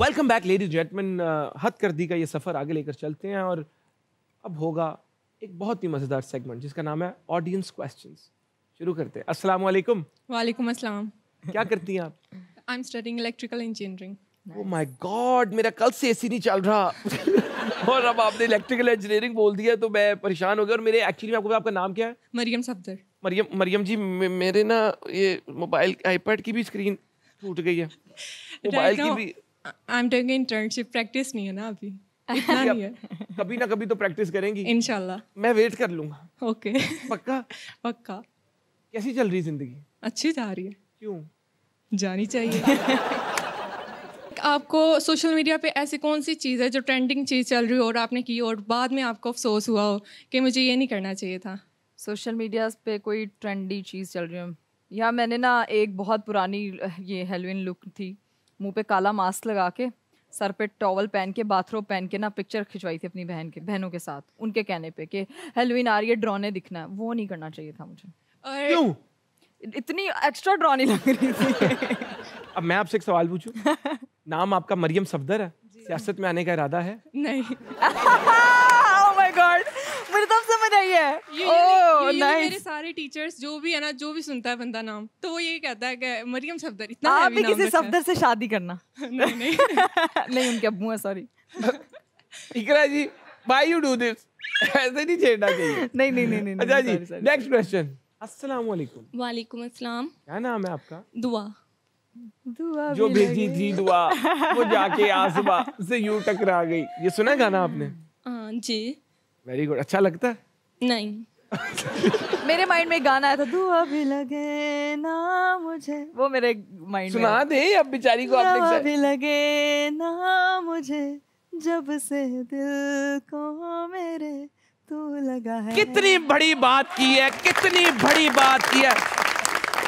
Welcome back ladies gentlemen हद कर दी का ये सफ़र आगे लेकर चलते हैं और अब होगा एक बहुत ही मज़ेदार सेगमेंट जिसका नाम है ऑडियंस क्वेश्चंस शुरू करते हैं अस्सलाम वालेकुम वालेकुम अस्सलाम क्या करती हैं आप I am studying electrical engineering oh my God मेरा कल से एसी नहीं चल रहा और अब आपने इलेक्ट्रिकल इंजीनियरिंग बोल दिया तो मैं परेशान हो गया और मेरे एक्चुअली मैं आपको आपका नाम क्या है मरियम सफदर मरियम मरियम जी मेरे ना ये मोबाइल आईपैड की भी स्क्रीन टूट गई है मोबाइल की भी I am doing internship practice नहीं है ना अभी इतना नहीं है कभी ना कभी तो प्रैक्टिस करेंगी इनशाला मैं वेट कर लूंगा ओके पक्का पक्का कैसी चल रही जिंदगी अच्छी जा रही है क्यों जानी चाहिए आपको सोशल मीडिया पे ऐसी कौन सी चीज़ है जो ट्रेंडिंग चीज़ चल रही हो और आपने की और बाद में आपको अफसोस हुआ हो कि मुझे ये नहीं करना चाहिए था सोशल मीडिया पे कोई ट्रेंडी चीज़ चल रही हो या मैंने ना एक बहुत पुरानी ये हेलोइन लुक थी मुंह पे काला मास्क लगा के सर पे टॉवल पहन के बाथरूम पहन के ना पिक्चर खिंचवाई थी अपनी बहन के बहनों के साथ उनके कहने पे कि हेलोइन आ रही है ड्रॉने दिखना है वो नहीं करना चाहिए था मुझे क्यों इतनी एक्स्ट्रा ड्रॉनी लग रही थी अब मैं आपसे एक सवाल पूछूं नाम आपका मरियम सफदर है सियासत में आने का इरादा है नहीं है ओ नाइस oh, मेरे सारे टीचर्स जो भी है ना जो भी सुनता है बंदा नाम तो वो ये कहता है कि मरियम सफदर इतना आप भी किसी सफदर से शादी करना नहीं नहीं नहीं उनके अब्बू है sorry Iqra ji why you do this ऐसे नहीं छेड़ना चाहिए नहीं नहीं नहीं नहीं अच्छा जी नेक्स्ट क्वेश्चन अस्सलाम वालेकुम वालेकुम अस्सलाम क्या नाम है आपका दुआ दुआ जो भेजी थी दुआ वो जाके आसबा से यूं टकरा गई ये सुना गाना आपने हां जी वेरी गुड अच्छा लगता है नहीं मेरे माइंड में गाना आया था दुआ अभी लगे ना मुझे वो मेरे माइंड सुना दे अब बेचारी को आप भी लगे ना मुझे जब से दिल को मेरे तू लगा है कितनी बड़ी बात की है कितनी बड़ी बात की है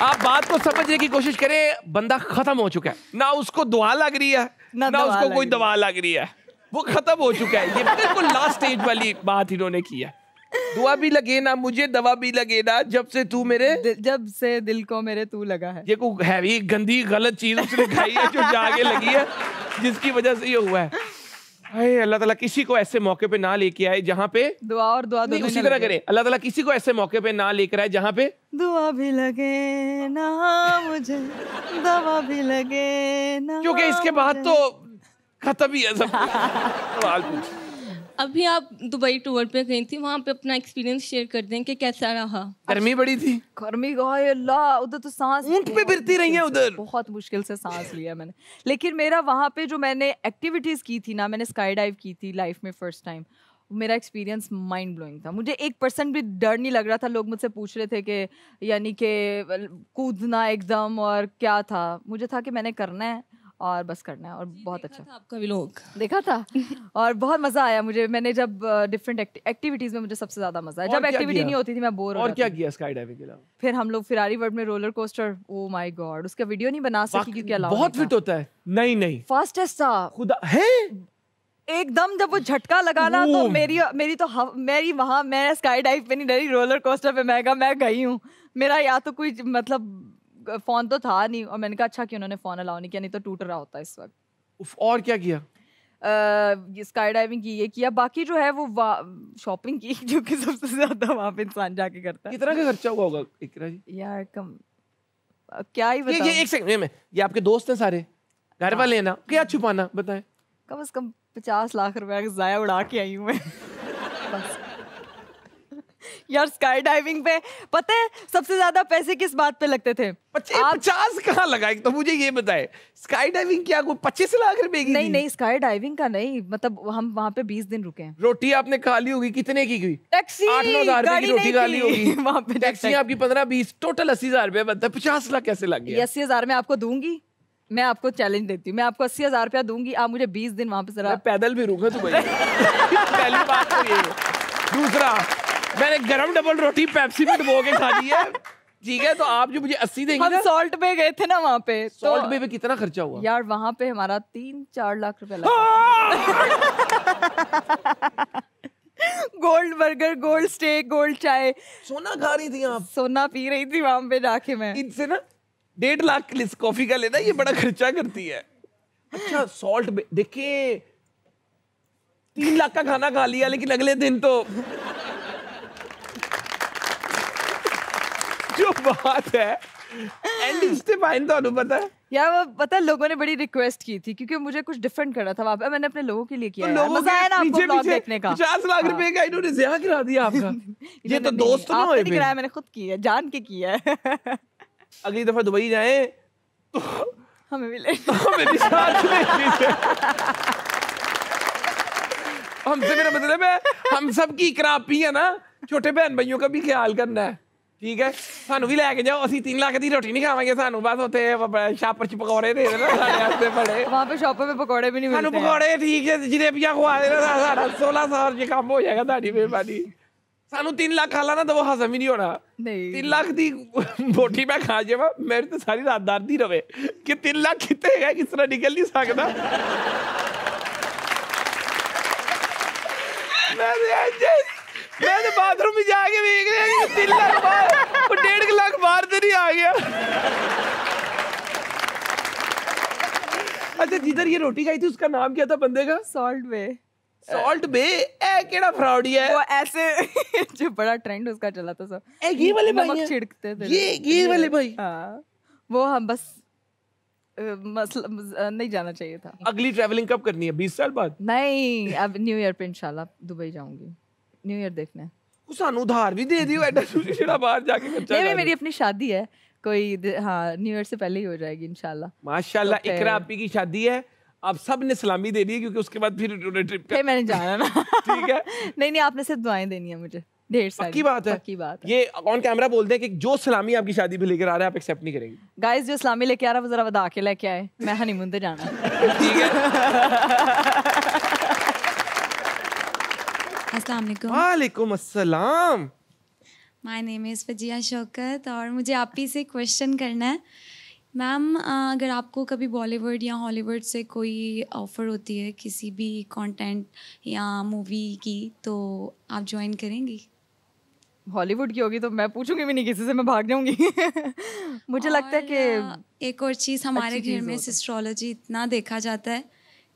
आप बात को समझने की कोशिश करें बंदा खत्म हो चुका है ना उसको दुआ लग रही है ना, ना उसको कोई दवा लग रही है वो खत्म हो चुका है ये बिल्कुल लास्ट स्टेज वाली बात इन्होंने की है दुआ भी लगे ना मुझे दवा भी लगे ना जब से तू मेरे जब से दिल को मेरे तू लगा है ये को हैवी गंदी गलत चीज उसने खाई है जो जागे लगी है जिसकी वजह से ये हुआ है अरे अल्लाह ताला किसी को ऐसे मौके पे ना लेके आए जहाँ पे दुआ और दुआ दोनों उसी तरह करे अल्लाह ताला किसी को ऐसे मौके पे ना लेकर आए जहाँ पे दुआ भी लगे ना मुझे दवा भी लगे ना क्योंकि इसके बाद तो खत्म ही है सब सवाल पूछ अभी आप दुबई टूर पे गई थी वहाँ पे अपना एक्सपीरियंस शेयर कर दें कि कैसा रहा गर्मी बड़ी थी गर्मी अल्लाह उधर तो सांस ऊंट पे फिरती रही है उधर बहुत मुश्किल से सांस लिया मैंने लेकिन मेरा वहाँ पे जो मैंने एक्टिविटीज़ की थी ना मैंने स्काई डाइव की थी लाइफ में फर्स्ट टाइम मेरा एक्सपीरियंस माइंड ब्लोइंग था मुझे एक परसेंट भी डर नहीं लग रहा था लोग मुझसे पूछ रहे थे कि यानी कि कूदना एकदम और क्या था मुझे था कि मैंने करना है और बस करना है और बहुत अच्छा था आपका व्लॉग देखा था और बहुत मजा आया मुझे मैंने जब डिफरेंट एक्टिविटीज में मुझे सबसे ज्यादा मजा आया जब एक्टिविटी नहीं होती थी मैं बोर और क्या किया स्काई डाइविंग के अलावा फिर हम लोग फिरारी वर्ड में roller coaster oh my God उसका वीडियो नहीं बना सकी क्योंकि अलाउ बहुत फिट होता है नहीं नहीं फास्टेस्ट था खुदा है एकदम जब वो झटका लगाना तो मेरी मेरी तो मेरी वहां मैं स्काई डाइव पे नहीं डरी रोलर कोस्टर पे मैं मैं गई हूँ मेरा या तो कोई मतलब फोन तो था नहीं और मैंने कहा अच्छा कि उन्होंने फोन अलाउ नहीं किया नहीं तो टूट रहा होता इस वक्त और क्या किया स्काई डाइविंग की ये किया बाकी जो है वो शॉपिंग की जो कि सबसे ज्यादा वहां पे इंसान जाके करता है कितना का खर्चा हुआ होगा इकरा जी यार कम क्या ही बताऊं ये, ये एक सेकंड में ये आपके दोस्त हैं सारे घर पर लेना हाँ। क्या छुपाना बताएं कम से कम पचास लाख रुपए का जाया उड़ा के आई हूँ मैं बस यार स्काई डाइविंग पे पता है सबसे ज्यादा पैसे किस बात पे लगते थे पचास कहाँ लगा एक तो मुझे ये बताए स्काई डाइविंग क्या कोई पच्चीस लाख रुपए की नहीं नहीं स्काई डाइविंग का नहीं मतलब हम वहाँ पे बीस दिन रुके हैं रोटी आपने खा ली होगी कितने की टैक्सी आठ नौ हजार की रोटी खा ली होगी वहाँ पे टैक्सी आपकी पंद्रह बीस टोटल अस्सी हजार रुपया बनता है पचास लाख कैसे लग गया अस्सी हजार में आपको दूंगी मैं आपको चैलेंज देती हूँ मैं आपको अस्सी हजार रुपया दूंगी आप मुझे बीस दिन वहाँ पे पैदल भी रुके तो भाई पहली बात तो ये दूसरा मैंने गरम डबल रोटी पेप्सी में डुबो के खा ली है ठीक है तो आप जो मुझे अस्सी देंगे हम सॉल्ट पे गए थे ना वहाँ पे सॉल्ट तो, पे, कितना खर्चा हुआ यार वहाँ पे हमारा तीन चार लाख रुपए लगा हाँ! Gold burger gold steak gold चाय सोना खा रही थी आप सोना पी रही थी वहां पे जाके मैं इनसे ना डेढ़ लाख लिस कॉफी का लेना ये बड़ा खर्चा करती है अच्छा सॉल्ट देखिए तीन लाख का खाना खा लिया लेकिन अगले दिन तो जो बात है पता यार वो पता लोगों ने बड़ी रिक्वेस्ट की थी क्योंकि मुझे कुछ डिफरेंट करना था पे मैंने अपने लोगों के लिए किया तो लोगों मजा आपको देखने का पचास लाख हाँ। रुपए का इन्होंने करा दिया आपका ये तो दोस्त तो मैंने खुद किया जान के किया है अगली दफा दुबई जाए तो हमें मिले हमसे मेरा मतलब है हम सब की इकरा है ना छोटे बहन भाइयों का भी ख्याल करना है ਠੀਕ ਹੈ ਸਾਨੂੰ ਵੀ ਲੈ ਕੇ ਜਾਓ ਅਸੀਂ 3 ਲੱਖ ਦੀ ਰੋਟੀ ਨਹੀਂ ਖਾਵਾਂਗੇ ਸਾਨੂੰ ਬਸ ਉੱਥੇ ਸ਼ਾਪਰ ਚ ਪਕੌੜੇ ਦੇ ਦੇਣਾ ਸਾਡੇ ਵਾਸਤੇ ਬੜੇ ਵਾਂ ਪੇ ਸ਼ਾਪਰ 'ਤੇ ਪਕੌੜੇ ਵੀ ਨਹੀਂ ਮਿਲਦੇ ਸਾਨੂੰ ਪਕੌੜੇ ਠੀਕ ਹੈ ਜਲੇਬੀਆਂ ਖਵਾ ਦੇਣਾ ਸਾਡਾ 16 ਸਾਲ ਜੇ ਕੰਮ ਹੋ ਜਾਏਗਾ ਤੁਹਾਡੀ ਮਿਹਰਬਾਨੀ ਸਾਨੂੰ 3 ਲੱਖ ਖਾ ਲੈਣਾ ਤਾਂ ਉਹ ਹਜ਼ਮ ਹੀ ਨਹੀਂ ਹੋਣਾ ਨਹੀਂ 3 ਲੱਖ ਦੀ ਬੋਟੀ ਮੈਂ ਖਾ ਜਾਵਾਂ ਮੇਰੇ ਤੇ ਸਾਰੀ ਰਾਤ ਦਰਦ ਹੀ ਰਵੇ ਕਿ 3 ਲੱਖ ਕਿੱਥੇ ਹੈ ਕਿਸ ਤਰ੍ਹਾਂ ਨਿਕਲ ਨਹੀਂ ਸਕਦਾ ਮੈਂ ਜੇ मैं बाथरूम तो में जाके देख रहा कि तीन लाख बार वो डेढ़ लाख बार तो नहीं आ गया अच्छा जिधर ये रोटी खाई थी उसका नाम क्या था बंदे का सॉल्ट वे सॉल्ट बे ए केड़ा फ्रॉड है वो ऐसे जो बड़ा ट्रेंड उसका चला था सब ए ये वाले भाई छिड़कते थे ये ये वाले भाई हां वो हम बस मसला नहीं जाना चाहिए था अगली ट्रैवलिंग कब करनी है बीस साल बाद नहीं अब न्यू ईयर पे इंशाल्लाह दुबई जाऊंगी न्यू ईयर देखने ਸਾਨੂੰ ਉਧਾਰ ਵੀ ਦੇ ਦਿਓ ਐਡਾ ਤੁਸੀਂ ਜਿਹੜਾ ਬਾਹਰ ਜਾ ਕੇ ਖਰਚਾ ਨਹੀਂ ਮੇਰੀ ਆਪਣੀ ਸ਼ਾਦੀ ਹੈ कोई हाँ न्यू ईयर से पहले ही हो जाएगी इनशाला माशाल्लाह तो इकरा आपी की शादी है आप सब ने सलामी देनी है क्योंकि उसके बाद फिर ट्रिप फिर मैंने जाना ना ठीक है नहीं नहीं आपने सिर्फ दुआएं देनी है मुझे ढेर बात है पक्की बात है। ये ऑन कैमरा बोलते हैं कि जो सलामी आपकी शादी पे लेकर आ रहा है आप एक्सेप्ट नहीं करेंगे गाइस जो सलामी लेके आ रहा है वो जरा बता के लेके आए मैं हनीमून पे जाना ठीक है वालेकुम अस्सलाम my name is Fazia Shaukat और मुझे आप ही से क्वेश्चन करना है मैम अगर आपको कभी बॉलीवुड या हॉलीवुड से कोई ऑफ़र होती है किसी भी कंटेंट या मूवी की तो आप ज्वाइन करेंगी हॉलीवुड की होगी तो मैं पूछूंगी भी नहीं किसी से मैं भाग जाऊंगी मुझे लगता है कि एक और चीज़ हमारे घर में सिस्ट्रोलॉजी इतना देखा जाता है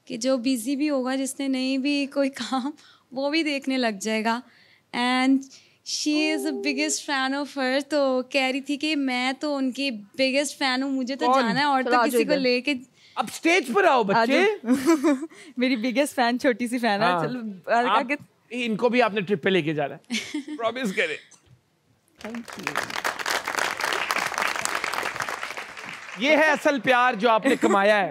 कि जो बिज़ी भी होगा जिसने नहीं भी कोई काम वो भी देखने लग जाएगा and she is the biggest fan of her तो कह रही थी कि मैं तो उनकी बिगेस्ट फैन हूँ मुझे तो जाना है और तो किसी को लेके अब स्टेज पर आओ बच्चे मेरी बिगेस्ट फैन छोटी सी फैन है हाँ। चलो आगे इनको भी आपने ट्रिप पे लेके जाना है प्रॉमिस करें थैंक यू ये है असल प्यार जो आपने कमाया है